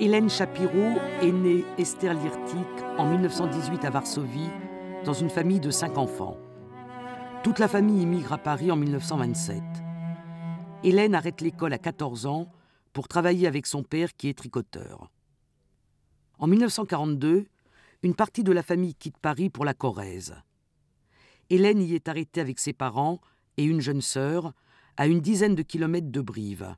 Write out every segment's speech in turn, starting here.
Hélène Chapiro est née Esther Lirtik en 1918 à Varsovie, dans une famille de cinq enfants. Toute la famille immigre à Paris en 1927. Hélène arrête l'école à 14 ans pour travailler avec son père qui est tricoteur. En 1942, une partie de la famille quitte Paris pour la Corrèze. Hélène y est arrêtée avec ses parents et une jeune sœur, à une dizaine de kilomètres de Brive.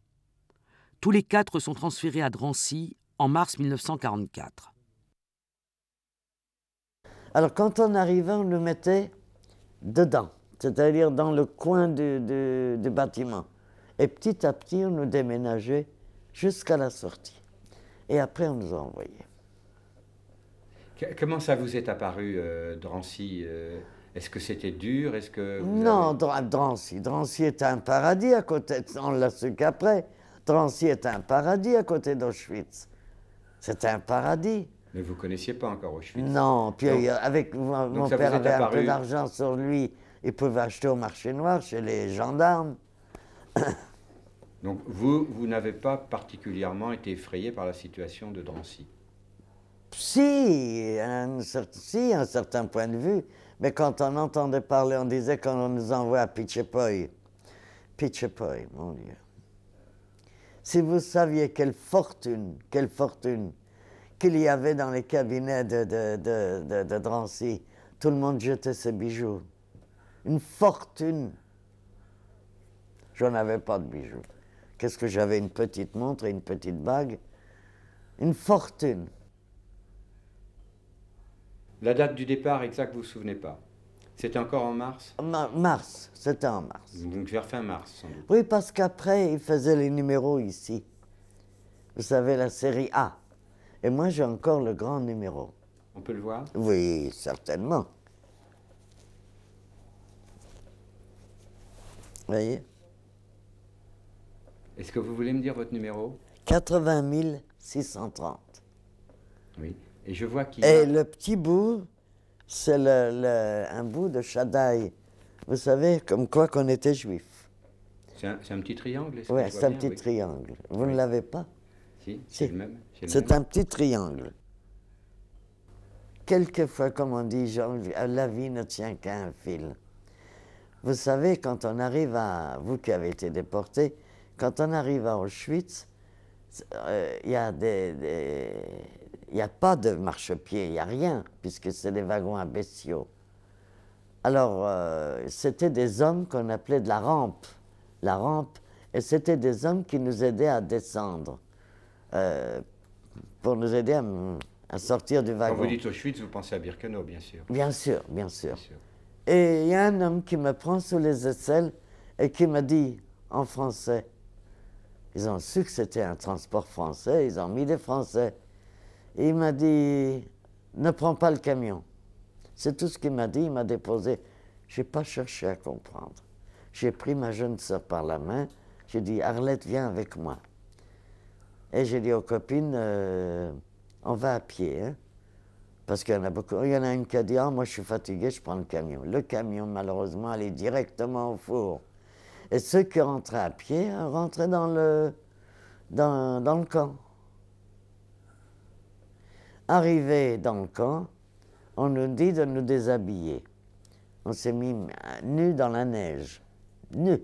Tous les quatre sont transférés à Drancy en mars 1944. Alors quand on arrivait, on nous mettait dedans, c'est-à-dire dans le coin du, bâtiment. Et petit à petit, on nous déménageait jusqu'à la sortie. Et après, on nous a envoyés. Comment ça vous est apparu, euh, Drancy euh, est-ce que c'était dur Est-ce que Non, Drancy. Drancy est un paradis à côté. On l'a su qu'après. Drancy est un paradis à côté d'Auschwitz. C'est un paradis. Mais vous connaissiez pas encore Auschwitz Non. Puis euh, avec mon, père, père avait un peu d'argent sur lui. Il pouvait acheter au marché noir chez les gendarmes. donc vous, vous n'avez pas particulièrement été effrayé par la situation de Drancy si, un, si, un certain point de vue. Mais quand on entendait parler, on disait qu'on nous envoie à Pichepoy. Pichepoy, mon Dieu. Si vous saviez quelle fortune, quelle fortune qu'il y avait dans les cabinets de, de, de, Drancy, tout le monde jetait ses bijoux. Une fortune. Je n'avais pas de bijoux. Qu'est-ce que j'avais Une petite montre et une petite bague. Une fortune. La date du départ exact, vous vous souvenez pas C'était encore en mars Mars, c'était en mars. Donc vers fin mars, Oui, parce qu'après, ils faisaient les numéros ici. Vous savez, la série A. Et moi, j'ai encore le grand numéro. On peut le voir Oui, certainement. voyez Est-ce que vous voulez me dire votre numéro 80 630. Oui. Et je vois qu'il. Et le petit bout, c'est un bout de Shaddai. Vous savez, comme quoi qu'on était juif. C'est un, petit triangle Oui, c'est un petit triangle. Vous ne l'avez pas Si, c'est le même. C'est un petit triangle. Quelquefois, comme on dit, Jean, la vie ne tient qu'à un fil. Vous savez, quand on arrive à. Vous qui avez été déporté, quand on arrive à Auschwitz, euh, il y a des il n'y a pas de marchepied, il n'y a rien, puisque c'est des wagons à bestiaux. Alors, euh, c'était des hommes qu'on appelait de la rampe. La rampe, et c'était des hommes qui nous aidaient à descendre, euh, pour nous aider à, sortir du wagon. Quand vous dites Auschwitz, vous pensez à Birkenau, bien sûr. Bien sûr, bien sûr. Bien sûr. Et il y a un homme qui me prend sous les aisselles et qui me dit en français, ils ont su que c'était un transport français, ils ont mis des Français il m'a dit, ne prends pas le camion. C'est tout ce qu'il m'a dit, il m'a déposé. Je n'ai pas cherché à comprendre. J'ai pris ma jeune soeur par la main, j'ai dit, Arlette, viens avec moi. Et j'ai dit aux copines, euh, on va à pied, hein. parce qu'il y en a beaucoup. Il y en a une qui a dit, oh, moi je suis fatiguée, je prends le camion. Le camion, malheureusement, allait directement au four. Et ceux qui rentraient à pied euh, rentraient dans le, dans le camp. Arrivé dans le camp, on nous dit de nous déshabiller. On s'est mis nus dans la neige. Nus.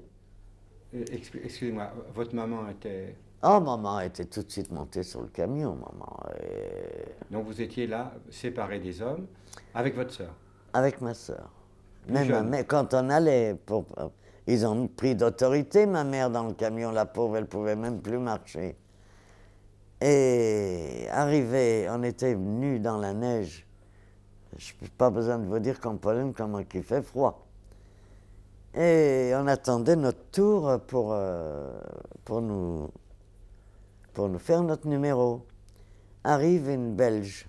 Euh, excusez-moi, votre maman était... Oh, maman était tout de suite montée sur le camion, maman. Et... Donc vous étiez là, séparés des hommes, avec votre sœur Avec ma sœur. Même mais quand on allait, euh, ils ont pris d'autorité ma mère dans le camion, la pauvre, elle pouvait même plus marcher. Et arrivé, on était venu dans la neige. Je n'ai pas besoin de vous dire qu'en Pologne, comment qu'il fait froid. Et on attendait notre tour pour, euh, pour, nous, pour nous faire notre numéro. Arrive une Belge.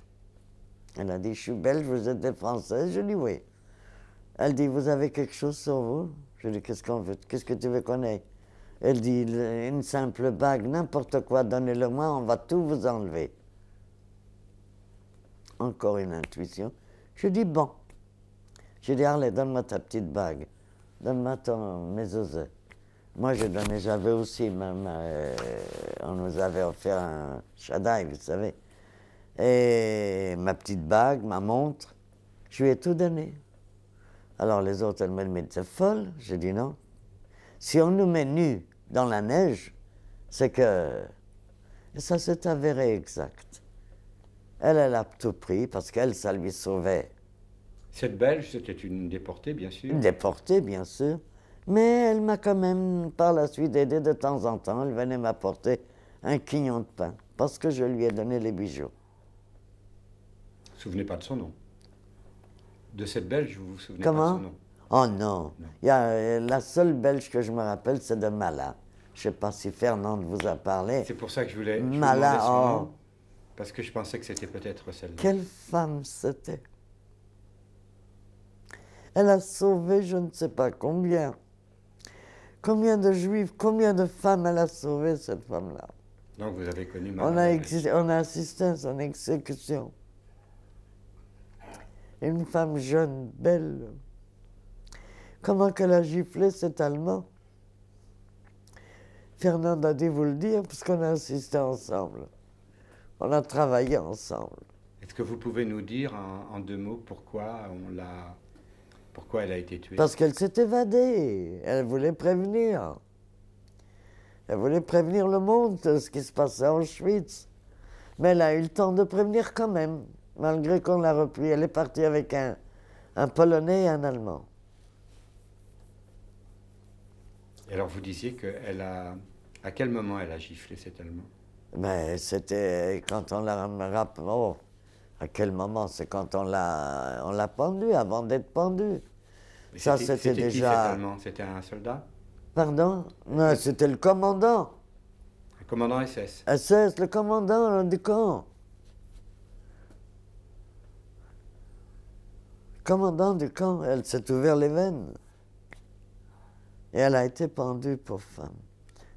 Elle a dit, je suis belge, vous êtes des Français Je dis oui. Elle dit, vous avez quelque chose sur vous Je dis, qu'est-ce qu'on veut Qu'est-ce que tu veux qu'on ait elle dit, une simple bague, n'importe quoi, donnez-le-moi, on va tout vous enlever. Encore une intuition. Je dis, bon. Je dis, allez, donne-moi ta petite bague. Donne-moi ton, mes Moi, je donné, j'avais aussi, euh, on nous avait offert un chadaï, vous savez. Et ma petite bague, ma montre, je lui ai tout donné. Alors les autres, elles me disent, c'est folle. Je dis, non, si on nous met nu dans la neige, c'est que... ça s'est avéré exact. Elle, elle a tout pris parce qu'elle, ça lui sauvait. Cette Belge, c'était une déportée, bien sûr. Une déportée, bien sûr. Mais elle m'a quand même, par la suite, aidé de temps en temps. Elle venait m'apporter un quignon de pain parce que je lui ai donné les bijoux. Vous vous souvenez pas de son nom De cette Belge, vous vous souvenez pas de son nom Oh non. Il a, euh, la seule belge que je me rappelle, c'est de Mala. Je sais pas si Fernande vous a parlé. C'est pour ça que je voulais. Je Mala, oh. Parce que je pensais que c'était peut-être celle-là. Quelle femme c'était Elle a sauvé je ne sais pas combien. Combien de juifs, combien de femmes elle a sauvé, cette femme-là. Donc vous avez connu Mala. On a, on a assisté à son exécution. Une femme jeune, belle. Comment qu'elle a giflé cet Allemand Fernande a dû vous le dire, qu'on a assisté ensemble. On a travaillé ensemble. Est-ce que vous pouvez nous dire en, deux mots pourquoi on l'a. Pourquoi elle a été tuée Parce qu'elle s'est évadée. Elle voulait prévenir. Elle voulait prévenir le monde de ce qui se passait en Auschwitz. Mais elle a eu le temps de prévenir quand même, malgré qu'on l'a repris. Elle est partie avec un, un Polonais et un Allemand. alors vous disiez qu'elle a... À quel moment elle a giflé cet Allemand Mais ben, C'était quand on l'a Oh, à quel moment C'est quand on l'a, on l'a pendu, avant d'être pendu. Ça, c'était, déjà. C'était un soldat Pardon Non, c'était le commandant. Le commandant SS. SS, le commandant du camp. Le commandant du camp, elle s'est ouvert les veines. Et elle a été pendue pour femme.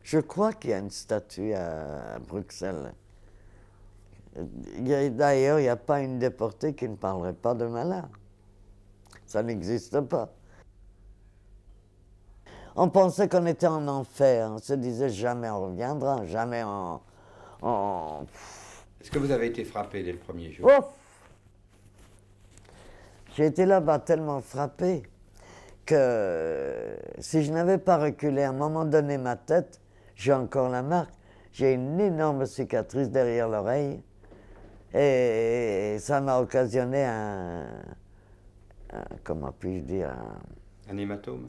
Je crois qu'il y a une statue à, Bruxelles. D'ailleurs, il n'y a pas une déportée qui ne parlerait pas de malheur. Ça n'existe pas. On pensait qu'on était en enfer. On se disait jamais on reviendra, jamais on. Est-ce que vous avez été frappé dès le premier jour J'ai été là-bas tellement frappé que si je n'avais pas reculé à un moment donné ma tête, j'ai encore la marque, j'ai une énorme cicatrice derrière l'oreille et ça m'a occasionné un, comment puis-je dire un, hématome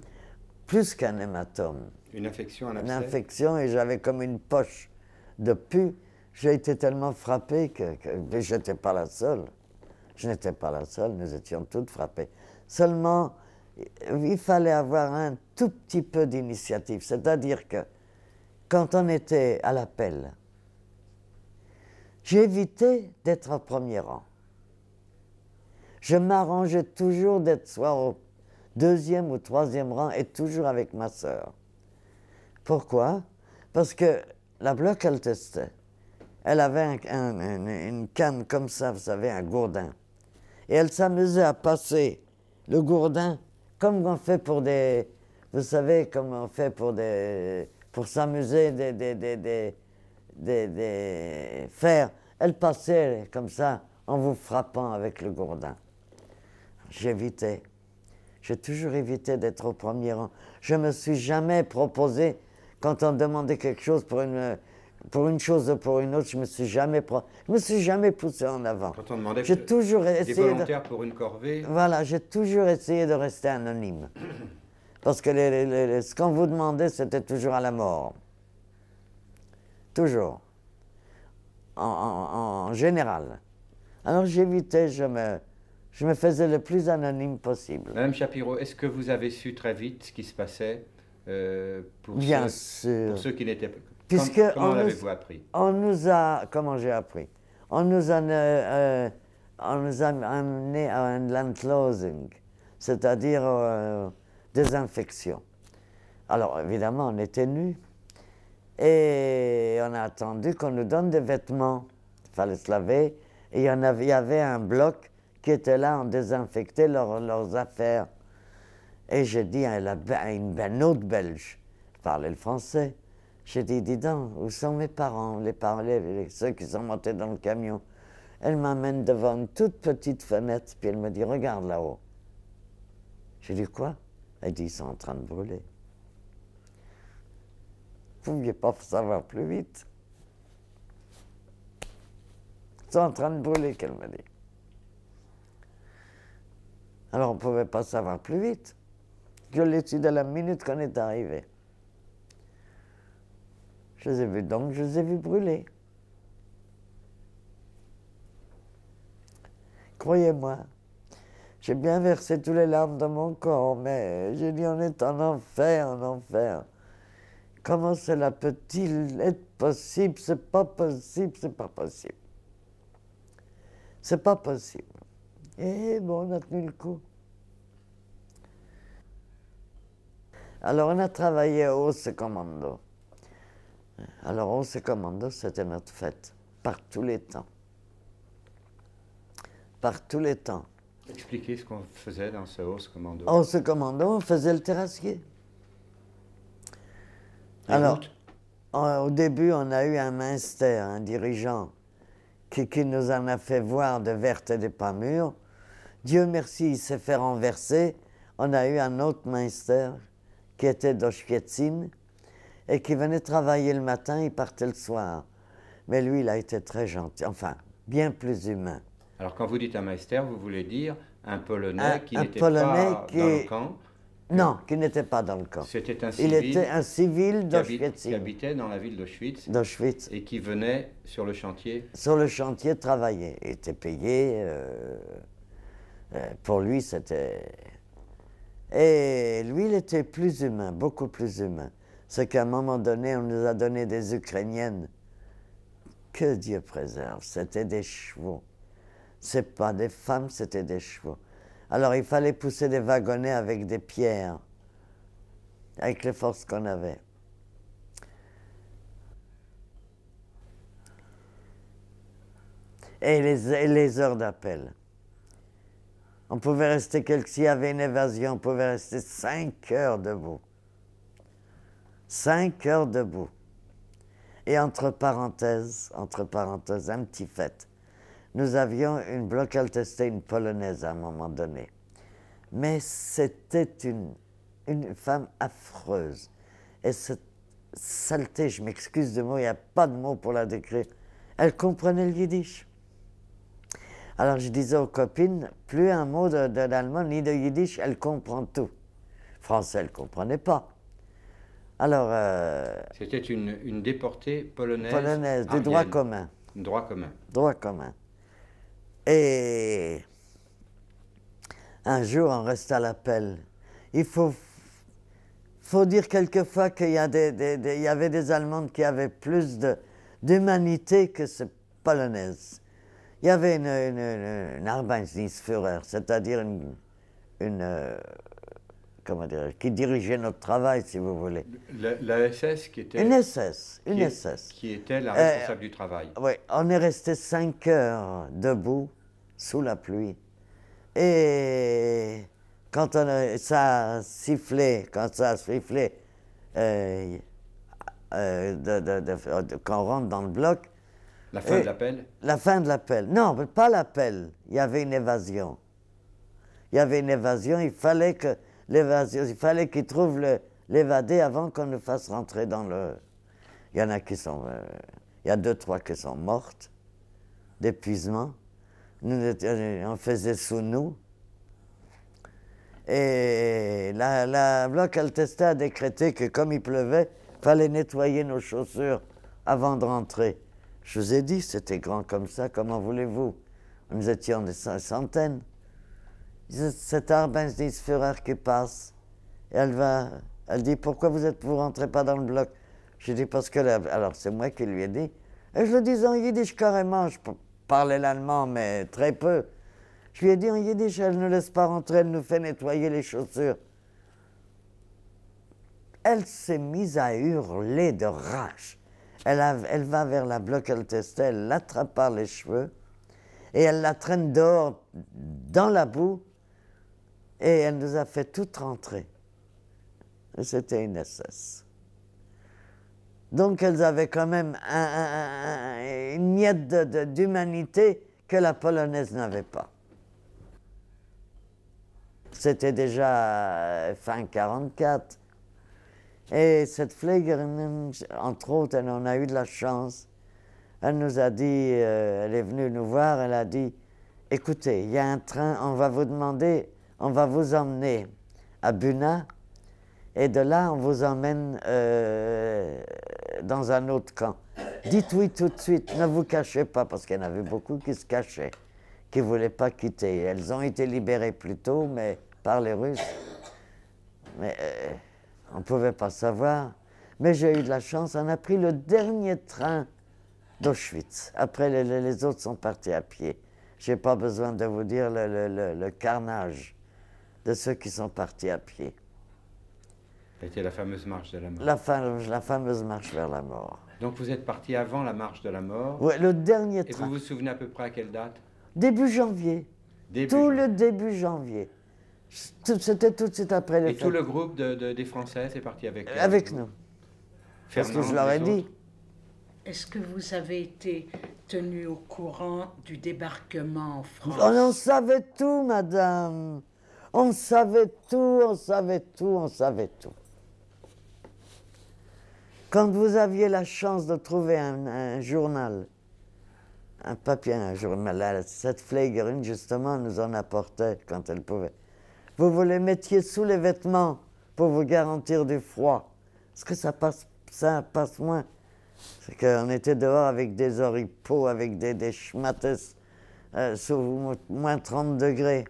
Plus qu'un hématome. Une infection, un Une infection et j'avais comme une poche de pus. J'ai été tellement frappé que, je n'étais pas la seule. Je n'étais pas la seule, nous étions toutes frappées. Seulement, il fallait avoir un tout petit peu d'initiative. C'est-à-dire que quand on était à l'appel, j'évitais d'être au premier rang. Je m'arrangeais toujours d'être soit au deuxième ou troisième rang et toujours avec ma sœur. Pourquoi Parce que la bloc, elle testait. Elle avait une canne comme ça, vous savez, un gourdin. Et elle s'amusait à passer le gourdin comme on fait pour des... Vous savez, comme on fait pour des... pour s'amuser, des, des, des, des, faire. Elle passait comme ça, en vous frappant avec le gourdin. J'évitais. J'ai toujours évité d'être au premier rang. Je me suis jamais proposé, quand on demandait quelque chose pour une, pour une chose ou pour une autre, je me suis jamais je me suis jamais poussé en avant. Quand on demandait j'ai toujours essayé des volontaires pour une corvée. Voilà, j'ai toujours essayé de rester anonyme. Parce que les, ce qu'on vous demandait, c'était toujours à la mort. Toujours. En, général. Alors j'évitais, je me, je me faisais le plus anonyme possible. Madame Shapiro, est-ce que vous avez su très vite ce qui se passait euh, pour, Bien pour ceux qui n'étaient pas Puisque comment l'avez-vous appris On nous a, comment j'ai appris On nous a, euh, on nous a amené à un closing c'est-à-dire euh, désinfection. Alors évidemment, on était nus et on a attendu qu'on nous donne des vêtements. Il fallait se laver et il y, avait, un bloc qui était là, on désinfectait leurs affaires. Et j'ai dit à une, ben, belge, je le français. J'ai dit, donc, où sont mes parents, les parents, ceux qui sont montés dans le camion Elle m'amène devant une toute petite fenêtre, puis elle me dit, regarde là-haut. J'ai dit, quoi Elle dit, ils sont en train de brûler. Vous ne pouviez pas savoir plus vite. Ils sont en train de brûler, qu'elle m'a dit. Alors on ne pouvait pas savoir plus vite. Je l'ai de la minute qu'on est arrivé. Je les ai vus donc, je les ai vus brûler. Croyez-moi, j'ai bien versé toutes les larmes de mon corps, mais j'ai dit on est en enfer, en enfer. Comment cela peut-il être possible C'est pas possible, c'est pas possible. C'est pas possible. Et eh bon, on a tenu le coup. Alors on a travaillé au commando. Alors, on se commando, c'était notre fête, par tous les temps. Par tous les temps. Expliquez ce qu'on faisait dans ce hausse commando. se commando, on faisait le terrassier. Alors, au début, on a eu un ministère, un dirigeant, qui, qui nous en a fait voir de vertes et des pas mûres. Dieu merci, il s'est fait renverser. On a eu un autre ministère qui était d'Oshvietzin, et qui venait travailler le matin, il partait le soir. Mais lui, il a été très gentil, enfin, bien plus humain. Alors quand vous dites un maester, vous voulez dire un Polonais qui n'était pas dans le camp Non, qui n'était pas dans le camp. C'était un civil. Il était un civil d'Auschwitz. Qui habitait dans la ville d'Auschwitz. Et qui venait sur le chantier. Sur le chantier travailler. Il était payé. Euh, euh, pour lui, c'était. Et lui, il était plus humain, beaucoup plus humain c'est qu'à un moment donné, on nous a donné des Ukrainiennes. Que Dieu préserve, c'était des chevaux. C'est pas des femmes, c'était des chevaux. Alors il fallait pousser des wagonnets avec des pierres, avec les forces qu'on avait. Et les, les heures d'appel. On pouvait rester, s'il y avait une évasion, on pouvait rester cinq heures debout. Cinq heures debout. Et entre parenthèses, entre parenthèses, un petit fait. Nous avions une blocale testée, polonaise à un moment donné. Mais c'était une, une femme affreuse. Et cette saleté, je m'excuse de mots, il n'y a pas de mots pour la décrire. Elle comprenait le yiddish. Alors je disais aux copines, plus un mot de, de l'allemand ni de yiddish, elle comprend tout. Français, elle ne comprenait pas. Alors. Euh, C'était une, déportée polonaise. Polonaise, de droit commun. Droit commun. Droit commun. Et un jour, on reste à l'appel. Il faut, faut dire quelquefois qu'il y, des, des, y, avait des Allemandes qui avaient plus d'humanité que ces Polonaises. Il y avait une, une, c'est-à-dire une euh, qui dirigeait notre travail, si vous voulez. L'ASS qui était... Une SS, une qui, SS. Qui était la responsable euh, du travail. Oui, on est resté cinq heures debout, sous la pluie. Et quand ça a sifflé, quand ça a sifflé, euh, euh, quand on rentre dans le bloc... La fin de l'appel La fin de l'appel. Non, pas l'appel. Il y avait une évasion. Il y avait une évasion, il fallait que il fallait qu'ils trouvent l'évadé avant qu'on le fasse rentrer dans le... Il y en a qui sont... Euh, il y a deux, trois qui sont mortes d'épuisement. Nous, on faisait sous nous. Et la, la Bloc Altesta a décrété que comme il pleuvait, fallait nettoyer nos chaussures avant de rentrer. Je vous ai dit, c'était grand comme ça, comment voulez-vous Nous étions des centaines cette Arbeitsdienstführer qui passe, elle va, elle dit pourquoi vous êtes vous rentrez pas dans le bloc. Je dis parce que alors c'est moi qui lui ai dit. Et je le disais en yiddish carrément. Je parlais l'allemand mais très peu. Je lui ai dit en yiddish, elle ne laisse pas rentrer, elle nous fait nettoyer les chaussures. Elle s'est mise à hurler de rage. Elle, elle va vers la bloc, elle testait, elle l'attrape par les cheveux et elle la traîne dehors dans la boue et elle nous a fait toutes rentrer. C'était une SS. Donc elles avaient quand même un, une miette d'humanité que la polonaise n'avait pas. C'était déjà euh, fin 44. Et cette Pflegerin, entre autres, elle en a eu de la chance. Elle nous a dit, euh, elle est venue nous voir, elle a dit, écoutez, il y a un train, on va vous demander on va vous emmener à Buna, et de là, on vous emmène euh, dans un autre camp. Dites oui tout de suite, ne vous cachez pas, parce qu'il y en avait beaucoup qui se cachaient, qui ne voulaient pas quitter. Elles ont été libérées plus tôt, mais par les Russes. Mais euh, on ne pouvait pas savoir. Mais j'ai eu de la chance, on a pris le dernier train d'Auschwitz. Après, les, autres sont partis à pied. Je n'ai pas besoin de vous dire le carnage de ceux qui sont partis à pied. C'était la fameuse marche de la mort. La, fameuse, marche vers la mort. Donc vous êtes parti avant la marche de la mort. Oui, le dernier train. Et vous vous souvenez à peu près à quelle date Début janvier. tout le début janvier. C'était tout de suite après les Et tout le groupe des Français est parti avec euh, Avec nous. Parce que je leur ai dit. Est-ce que vous avez été tenu au courant du débarquement en France On en savait tout, madame. On savait tout, on savait tout, on savait tout. Quand vous aviez la chance de trouver un, journal, un papier, un journal, cette Flegerin, justement, nous en apportait quand elle pouvait. Vous vous les mettiez sous les vêtements pour vous garantir du froid. Ce que ça passe, ça passe moins. C'est qu'on était dehors avec des oripeaux, avec des, des euh, sous moins 30 degrés.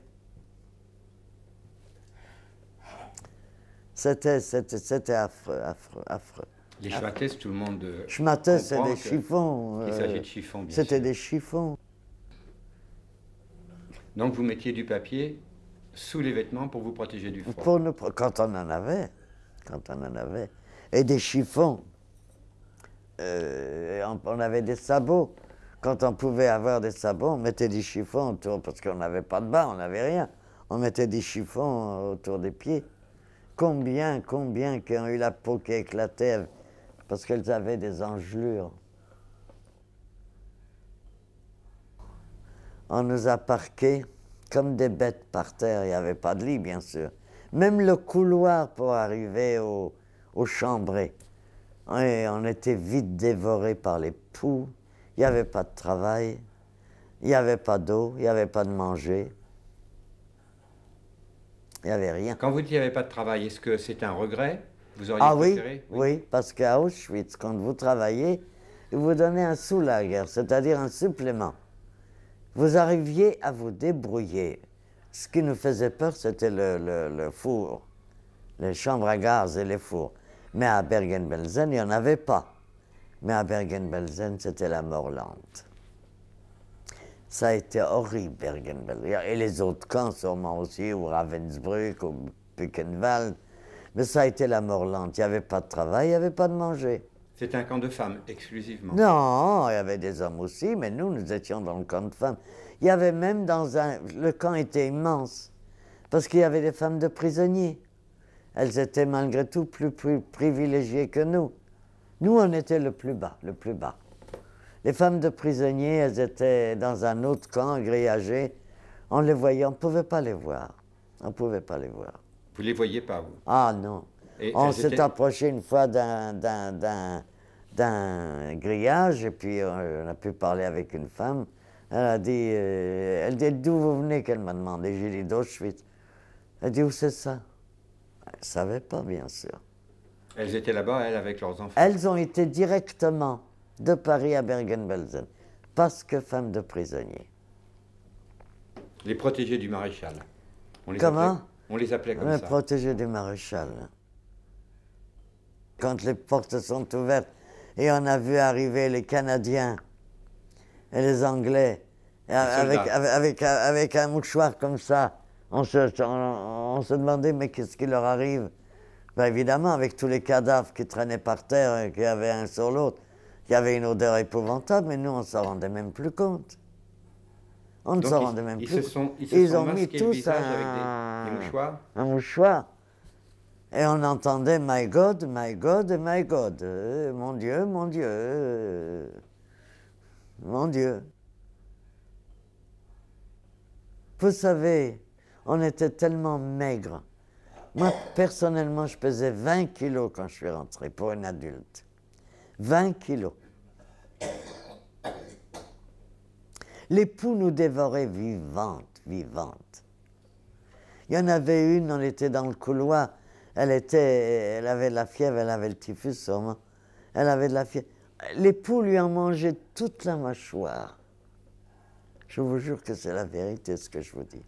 C'était, c'était, c'était affreux, affreux, affreux. Les schmattes, tout le monde. Euh, schmattes, c'est des chiffons. Il s'agit de euh, chiffons, C'était des chiffons. Donc vous mettiez du papier sous les vêtements pour vous protéger du froid pour Quand on en avait. Quand on en avait. Et des chiffons. Euh, on, on, avait des sabots. Quand on pouvait avoir des sabots, on mettait des chiffons autour, parce qu'on n'avait pas de bas, on n'avait rien. On mettait des chiffons autour des pieds combien, combien qui ont eu la peau qui éclatait parce qu'elles avaient des engelures. On nous a parqués comme des bêtes par terre, il n'y avait pas de lit bien sûr. Même le couloir pour arriver aux chambrées Et on était vite dévorés par les poux, il n'y avait pas de travail, il n'y avait pas d'eau, il n'y avait pas de manger. Il n'y avait rien. Quand vous n'y avez pas de travail, est-ce que c'est un regret vous auriez Ah oui, préféré oui, parce qu'à Auschwitz, quand vous travaillez, ils vous donnaient un sous cest c'est-à-dire un supplément. Vous arriviez à vous débrouiller. Ce qui nous faisait peur, c'était le, le, four, les chambres à gaz et les fours. Mais à Bergen-Belsen, il n'y en avait pas. Mais à Bergen-Belsen, c'était la mort lente. Ça a été horrible, Bergen-Belsen. Et les autres camps, sûrement aussi, ou Ravensbrück, ou Buchenwald. Mais ça a été la mort lente. Il n'y avait pas de travail, il n'y avait pas de manger. C'était un camp de femmes exclusivement Non, il y avait des hommes aussi, mais nous, nous étions dans le camp de femmes. Il y avait même dans un. Le camp était immense, parce qu'il y avait des femmes de prisonniers. Elles étaient malgré tout plus privilégiées que nous. Nous, on était le plus bas, le plus bas. Les femmes de prisonniers, elles étaient dans un autre camp, grillagé. On les voyait, on ne pouvait pas les voir. On pouvait pas les voir. Vous ne les voyez pas, vous Ah non. on s'est approché une fois d'un grillage et puis euh, on a pu parler avec une femme. Elle a dit, euh, elle dit d'où vous venez qu'elle m'a demandé. J'ai dit d'Auschwitz. Elle dit où c'est ça Elle ne savait pas, bien sûr. Elles étaient là-bas, elles, avec leurs enfants Elles ont été directement de Paris à Bergen-Belsen, parce que femme de prisonnier. Les protégés du maréchal. On Comment On les appelait comme ça. Les protégés du maréchal. Quand les portes sont ouvertes et on a vu arriver les Canadiens et les Anglais avec, un mouchoir comme ça, on se, demandait mais qu'est-ce qui leur arrive Evidemment, Évidemment, avec tous les cadavres qui traînaient par terre et qui avaient un sur l'autre, il y avait une odeur épouvantable, mais nous, on ne s'en rendait même plus compte. On ne s'en rendait même plus. compte. ils, ont mis tous un, avec un mouchoir. Et on entendait My God, My God, My God. Euh, mon Dieu, mon Dieu. Euh, mon Dieu. Vous savez, on était tellement maigres. Moi, personnellement, je pesais 20 kilos quand je suis rentré pour un adulte. 20 kilos. L'époux nous dévoraient vivantes, vivantes. Il y en avait une, on était dans le couloir, elle, était, elle avait de la fièvre, elle avait le typhus sûrement. Elle avait de la fièvre. Les lui ont mangé toute la mâchoire. Je vous jure que c'est la vérité ce que je vous dis.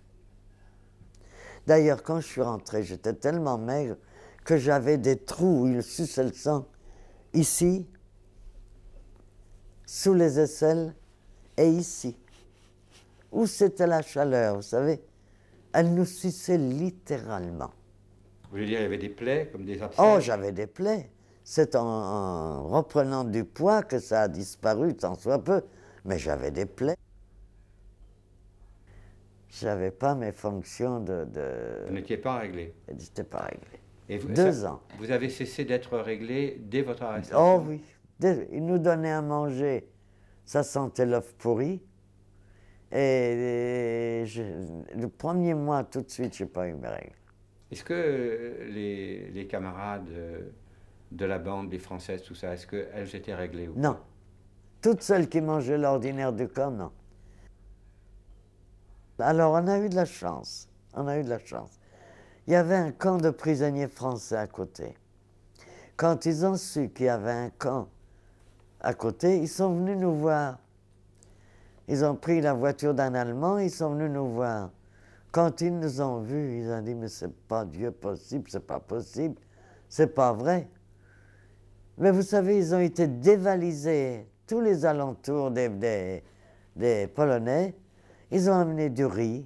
D'ailleurs, quand je suis rentré, j'étais tellement maigre que j'avais des trous où il suçait le sang, ici sous les aisselles et ici, où c'était la chaleur, vous savez. Elle nous suçait littéralement. Vous voulez dire, il y avait des plaies, comme des abcès Oh, j'avais des plaies. C'est en, reprenant du poids que ça a disparu, tant soit peu. Mais j'avais des plaies. Je n'avais pas mes fonctions de... Vous n'étiez pas réglé n'étiez pas réglé. Et Deux ans. Vous avez cessé d'être réglé dès votre arrestation Oh oui, ils nous donnait à manger, ça sentait l'œuf pourri. Et, le premier mois, tout de suite, je n'ai pas eu mes règles. Est-ce que euh, les, les camarades euh, de la bande, les Françaises, tout ça, est-ce qu'elles étaient réglées ou Non. Toutes celles qui mangeaient l'ordinaire du camp, non. Alors, on a eu de la chance. On a eu de la chance. Il y avait un camp de prisonniers français à côté. Quand ils ont su qu'il y avait un camp à côté, ils sont venus nous voir. Ils ont pris la voiture d'un Allemand, ils sont venus nous voir. Quand ils nous ont vus, ils ont dit Mais c'est pas Dieu possible, c'est pas possible, c'est pas vrai. Mais vous savez, ils ont été dévalisés, tous les alentours des, des, Polonais. Ils ont amené du riz,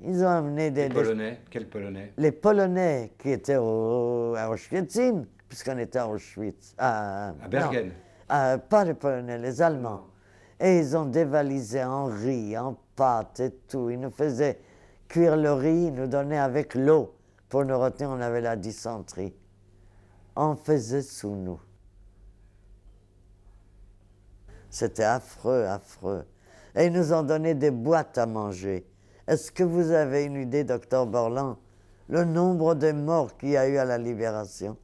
ils ont amené des. Les Polonais Quels Polonais Les Polonais qui étaient à Auschwitz, puisqu'on était à Auschwitz. À, Bergen. Euh, pas les Polonais, les Allemands. Et ils ont dévalisé en riz, en pâte et tout. Ils nous faisaient cuire le riz, nous donnaient avec l'eau. Pour nous retenir, on avait la dysenterie. On faisait sous nous. C'était affreux, affreux. Et ils nous ont donné des boîtes à manger. Est-ce que vous avez une idée, docteur Borland, le nombre de morts qu'il y a eu à la Libération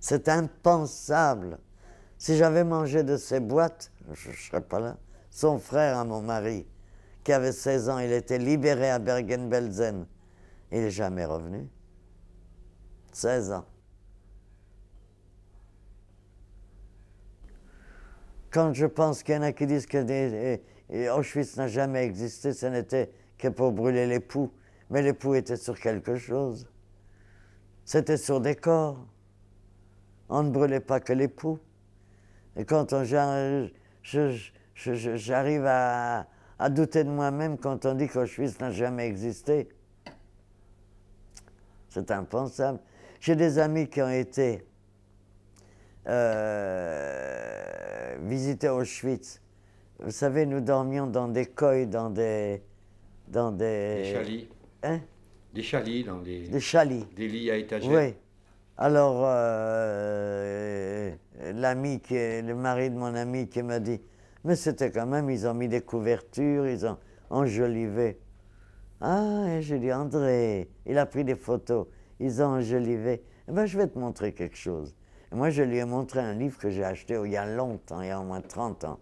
c'est impensable. Si j'avais mangé de ces boîtes, je ne serais pas là. Son frère à mon mari, qui avait 16 ans, il était libéré à Bergen-Belsen. Il n'est jamais revenu. 16 ans. Quand je pense qu'il y en a qui disent que des, Auschwitz n'a jamais existé, ce n'était que pour brûler les poux. Mais les poux étaient sur quelque chose. C'était sur des corps on ne brûlait pas que les poux. Et quand j'arrive à, douter de moi-même quand on dit qu'Auschwitz n'a jamais existé, c'est impensable. J'ai des amis qui ont été euh, visiter Auschwitz. Vous savez, nous dormions dans des coilles, dans des... Dans des... des chalits. Hein des chalits, dans des... Des Des lits à étagères. Alors, euh, l'ami, le mari de mon ami qui m'a dit, mais c'était quand même, ils ont mis des couvertures, ils ont enjolivé. Ah, et j'ai dit, André, il a pris des photos, ils ont enjolivé. Eh bien, je vais te montrer quelque chose. moi, je lui ai montré un livre que j'ai acheté il y a longtemps, il y a au moins 30 ans,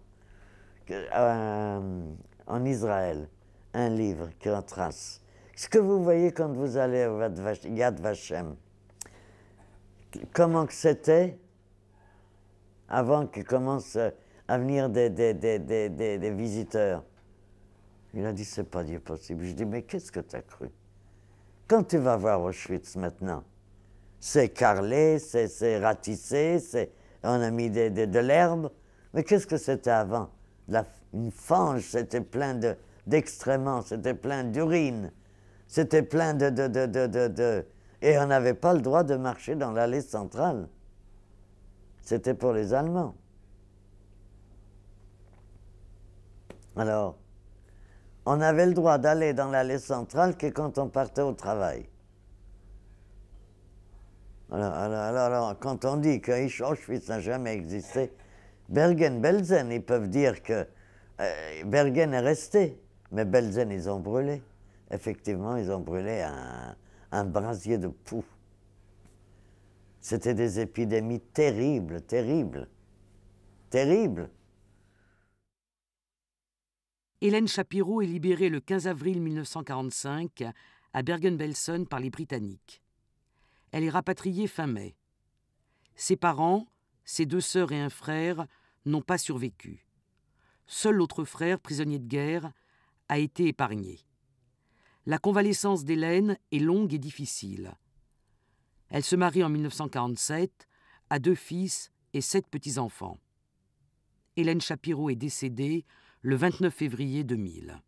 euh, en Israël, un livre qui retrace ce que vous voyez quand vous allez à Yad Vashem comment que c'était avant qu'ils commence à venir des, des, des, des visiteurs. Il a dit, c'est pas du possible. Je dis, mais qu'est-ce que tu as cru Quand tu vas voir Auschwitz maintenant, c'est carrelé, c'est ratissé, on a mis de, l'herbe, mais qu'est-ce que c'était avant La, Une fange, c'était plein d'excréments, c'était plein d'urine, c'était plein de, de et on n'avait pas le droit de marcher dans l'allée centrale. C'était pour les Allemands. Alors, on avait le droit d'aller dans l'allée centrale que quand on partait au travail. Alors, alors, alors, quand on dit que Auschwitz n'a jamais existé, Bergen-Belsen, ils peuvent dire que euh, Bergen est resté, mais Belsen, ils ont brûlé. Effectivement, ils ont brûlé un, un brasier de poux. C'était des épidémies terribles, terribles, terribles. Hélène Chapiro est libérée le 15 avril 1945 à Bergen-Belsen par les Britanniques. Elle est rapatriée fin mai. Ses parents, ses deux sœurs et un frère, n'ont pas survécu. Seul l'autre frère, prisonnier de guerre, a été épargné la convalescence d'Hélène est longue et difficile. Elle se marie en 1947, a deux fils et sept petits-enfants. Hélène Chapiro est décédée le 29 février 2000.